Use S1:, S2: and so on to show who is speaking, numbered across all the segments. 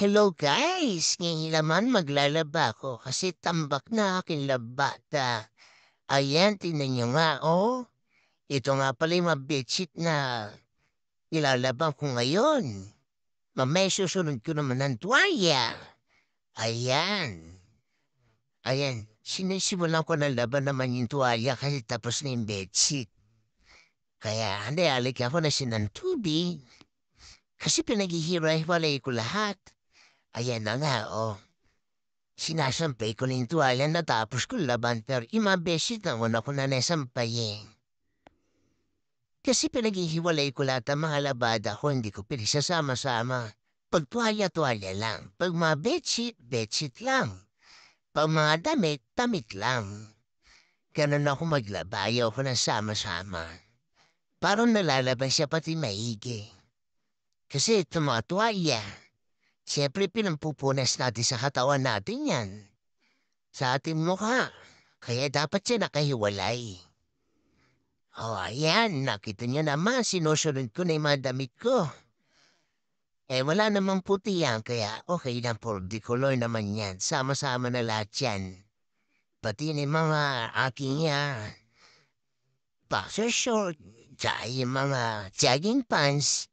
S1: Hello guys! Ngayon naman maglalaba ko kasi tambak na akin labata. Ayan, tinan nyo nga, oh. Ito nga pala yung mabedsheet na nilalabang ko ngayon. Mamay susunod ko naman ng tuwaya. Ayan. Ayan, sinisimulan ko na laban naman yung tuwaya kasi tapos na yung bedsheet. Kaya hindi alik ako na sinantubi. Kasi pinaghihiray-hiwalay ko lahat. Ayan na nga, oh. Sinasampay ko rin tuwala natapos ko laban pero imabesit na una ko na nasampayin. Kasi pinaghihiwalay ko lahat ng mga labada ko, hindi ko sasama sama Pag tuwalya-tuwalya lang. Pag mga bedsheet, bedsheet lang. Pag mga damit, damit lang. Ganun ako maglaba, ayaw ko ng sama-sama. Parang nalalabas siya pati maigi. Kasi tumatuwalya. Siyempre, pinampupunas natin sa katawan natin yan. Sa ating mukha. Kaya dapat siya nakahiwalay. O, oh, ayan. Nakita niya naman, sinusunod ko na yung mga damit ko. Eh, wala namang puti yan, kaya okay lang po. Di color naman yan. Sama-sama na lahat yan. Pati ni mga aking yan. Boxer short, tsaka yung mga jogging pants.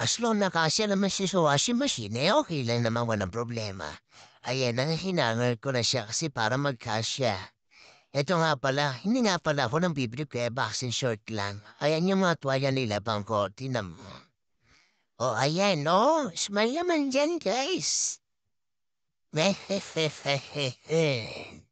S1: As na nakasya naman siya sa washing machine, eh okay lang naman, walang problema. Ayan, ang hinangal ko na siya kasi para magkasya. Ito nga pala, hindi nga pala ako ng bibili ko, eh, boxing short lang. Ayan yung mga tuwalya nila pang ko, na mo. O, ayan, o, oh, smile naman dyan, guys. Mehehehehehe.